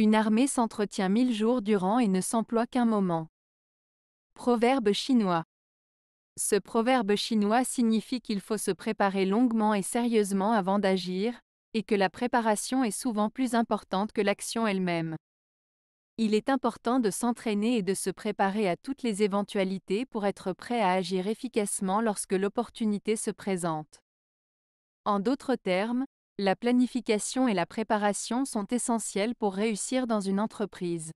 Une armée s'entretient mille jours durant et ne s'emploie qu'un moment. Proverbe chinois. Ce proverbe chinois signifie qu'il faut se préparer longuement et sérieusement avant d'agir, et que la préparation est souvent plus importante que l'action elle-même. Il est important de s'entraîner et de se préparer à toutes les éventualités pour être prêt à agir efficacement lorsque l'opportunité se présente. En d'autres termes, la planification et la préparation sont essentielles pour réussir dans une entreprise.